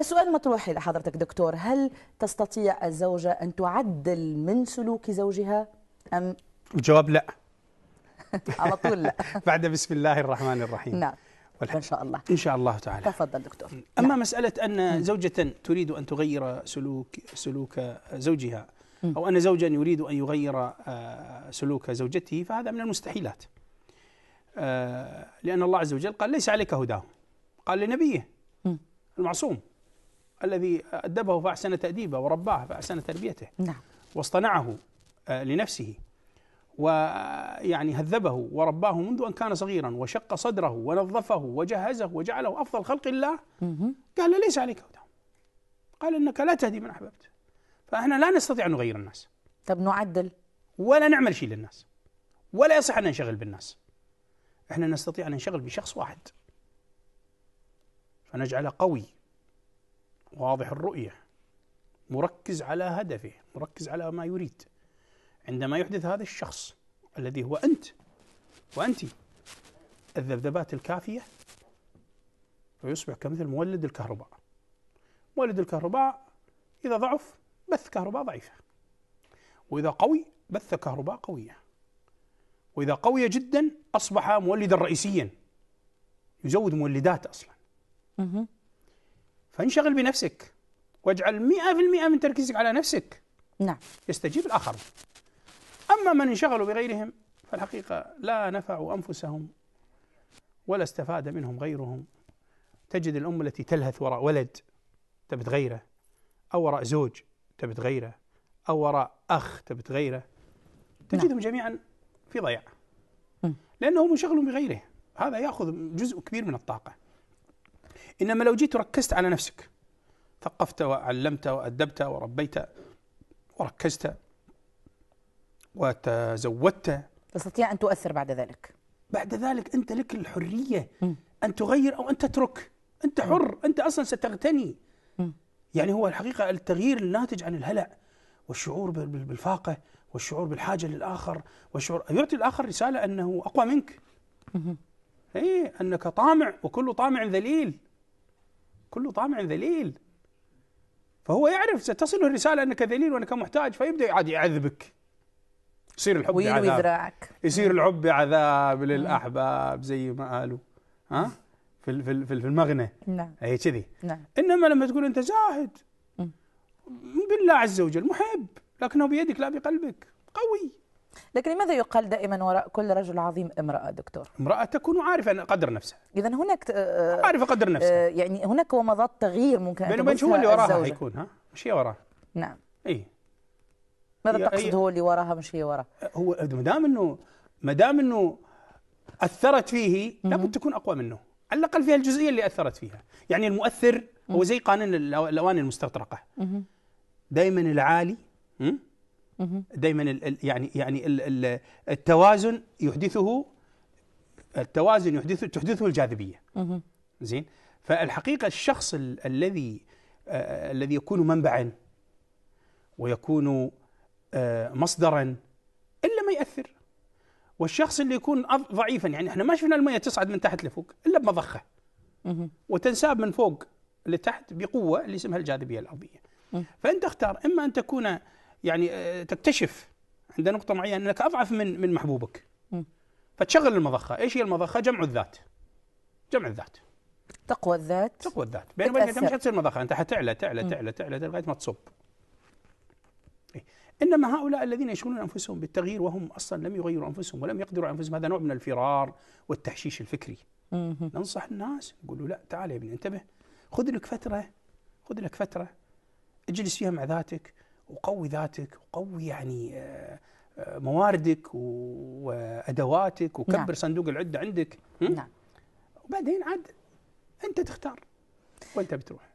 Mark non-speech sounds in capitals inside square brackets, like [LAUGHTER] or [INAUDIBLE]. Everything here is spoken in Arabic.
السؤال مطروح لحضرتك دكتور هل تستطيع الزوجة أن تعدل من سلوك زوجها أم الجواب لا [LAUGHS] على طول لا [LAUGHS] بعد بسم الله الرحمن الرحيم نعم والحمد. إن شاء الله إن شاء الله تعالى تفضل دكتور أما نعم. مسألة أن زوجة تريد أن تغير سلوك سلوك زوجها أو أن زوجا يريد أن يغير آه، سلوك زوجته فهذا من المستحيلات آه، لأن الله عز وجل قال ليس عليك هداهم قال لنبيه المعصوم الذي أدبه فأحسن تأديبه ورباه فأحسن تربيته نعم. واصطنعه آه، لنفسه ويعني هذبه ورباه منذ أن كان صغيرا وشق صدره ونظفه وجهزه وجعله أفضل خلق الله قال ليس عليك هدى قال إنك لا تهدي من أحببت فإحنا لا نستطيع أن نغير الناس طب نعدل ولا نعمل شيء للناس ولا يصح أن ننشغل بالناس إحنا نستطيع أن ننشغل بشخص واحد فنجعله قوي واضح الرؤية مركز على هدفه مركز على ما يريد عندما يحدث هذا الشخص الذي هو أنت وأنت الذبذبات الكافية فيصبح كمثل مولد الكهرباء مولد الكهرباء إذا ضعف بث كهرباء ضعيفة وإذا قوي بث كهرباء قوية وإذا قوية جدا أصبح مولدا رئيسيا يزود مولدات أصلا فانشغل بنفسك واجعل 100% من تركيزك على نفسك نعم يستجيب الآخر أما من انشغلوا بغيرهم فالحقيقة لا نفعوا أنفسهم ولا استفاد منهم غيرهم تجد الأم التي تلهث وراء ولد تبت غيره أو وراء زوج تبت غيره أو وراء أخ تبت غيره تجدهم نعم. جميعا في ضياع لأنهم منشغل بغيره هذا يأخذ جزء كبير من الطاقة إنما لو جيت وركزت على نفسك ثقفت وعلمت وأدبت وربيت وركزت وتزودت تستطيع أن تؤثر بعد ذلك بعد ذلك أنت لك الحرية م. أن تغير أو أن تترك أنت حر أنت أصلا ستغتني م. يعني هو الحقيقة التغيير الناتج عن الهلع والشعور بالفاقة والشعور بالحاجة للآخر والشعور يعطي أيوة، الآخر رسالة أنه أقوى منك اي إيه أنك طامع وكل طامع ذليل كل طامع ذليل فهو يعرف ستصله الرسالة أنك ذليل وأنك محتاج فيبدأ عاد يعذبك يصير الحب بعذاب يصير الحب نعم. بعذاب نعم. للأحباب زي ما قالوا ها في في في المغنى نعم اي كذي نعم انما لما تقول انت زاهد بالله عز وجل محب لكنه بيدك لا بقلبك قوي لكن لماذا يقال دائما وراء كل رجل عظيم امرأة دكتور؟ امرأة تكون عارفة قدر نفسها إذا هناك آه، عارفة قدر آه، نفسها يعني هناك ومضات تغيير ممكن أن تكون هو اللي وراها هيكون ها مش هي وراها نعم اي ماذا تقصد هو اللي وراها مش هي وراها؟ آه، هو ما دام انه ما دام انه اثرت فيه لابد تكون اقوى منه على الاقل فيها الجزئيه اللي اثرت فيها يعني المؤثر هو زي قانون الاواني المستطرقه دائما العالي دائما يعني يعني التوازن يحدثه التوازن يحدثه تحدثه الجاذبيه زين فالحقيقه الشخص الذي آه، آه، الذي يكون منبعا ويكون آه، مصدرا الا ما ياثر والشخص اللي يكون ضعيفا يعني احنا ما شفنا الميه تصعد من تحت لفوق الا بمضخه وتنساب من فوق لتحت بقوه اللي اسمها الجاذبيه الارضيه فانت اختار اما ان تكون يعني آه، تكتشف عند نقطه معينه انك اضعف من من محبوبك فتشغل المضخه ايش هي المضخه جمع الذات جمع الذات تقوى الذات تقوى الذات بينما انت مش حتصير مضخه انت حتعلى تعلى تعلى تعلى لغايه ما تصب إيه. انما هؤلاء الذين يشغلون انفسهم بالتغيير وهم اصلا لم يغيروا انفسهم ولم يقدروا على انفسهم هذا نوع من الفرار والتحشيش الفكري ننصح الناس نقول له لا تعال يا ابني انتبه خذ لك فتره خذ لك فتره اجلس فيها مع ذاتك وقوي ذاتك وقوي يعني آه، آه، مواردك وادواتك وكبر نعم. صندوق العده عندك نعم وبعدين عاد انت تختار وانت بتروح